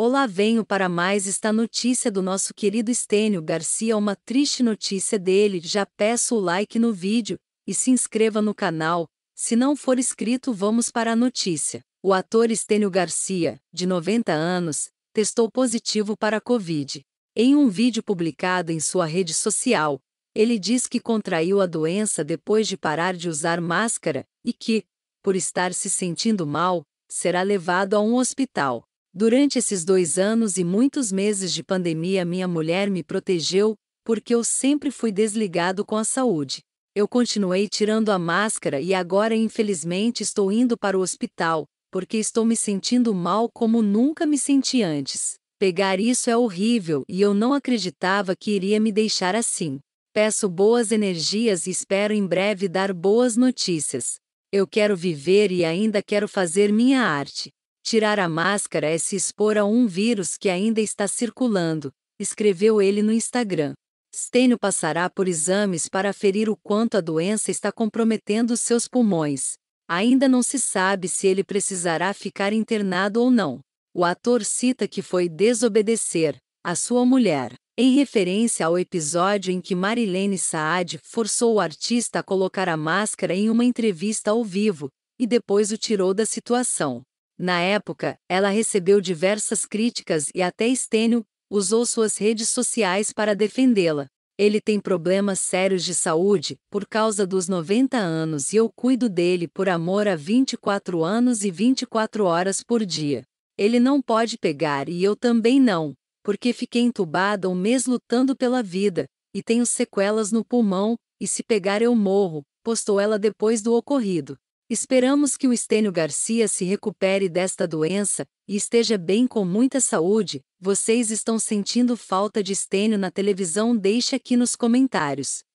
Olá, venho para mais esta notícia do nosso querido Estênio Garcia. Uma triste notícia dele. Já peço o like no vídeo e se inscreva no canal. Se não for inscrito, vamos para a notícia. O ator Estênio Garcia, de 90 anos, testou positivo para a Covid. Em um vídeo publicado em sua rede social, ele diz que contraiu a doença depois de parar de usar máscara e que, por estar se sentindo mal, será levado a um hospital. Durante esses dois anos e muitos meses de pandemia, minha mulher me protegeu, porque eu sempre fui desligado com a saúde. Eu continuei tirando a máscara e agora, infelizmente, estou indo para o hospital, porque estou me sentindo mal como nunca me senti antes. Pegar isso é horrível e eu não acreditava que iria me deixar assim. Peço boas energias e espero em breve dar boas notícias. Eu quero viver e ainda quero fazer minha arte. Tirar a máscara é se expor a um vírus que ainda está circulando, escreveu ele no Instagram. Stênio passará por exames para ferir o quanto a doença está comprometendo seus pulmões. Ainda não se sabe se ele precisará ficar internado ou não. O ator cita que foi desobedecer a sua mulher, em referência ao episódio em que Marilene Saad forçou o artista a colocar a máscara em uma entrevista ao vivo e depois o tirou da situação. Na época, ela recebeu diversas críticas e até Stênio usou suas redes sociais para defendê-la. Ele tem problemas sérios de saúde por causa dos 90 anos e eu cuido dele por amor há 24 anos e 24 horas por dia. Ele não pode pegar e eu também não, porque fiquei entubada um mês lutando pela vida e tenho sequelas no pulmão e se pegar eu morro, postou ela depois do ocorrido. Esperamos que o Estênio Garcia se recupere desta doença e esteja bem com muita saúde. Vocês estão sentindo falta de Estênio na televisão? Deixe aqui nos comentários.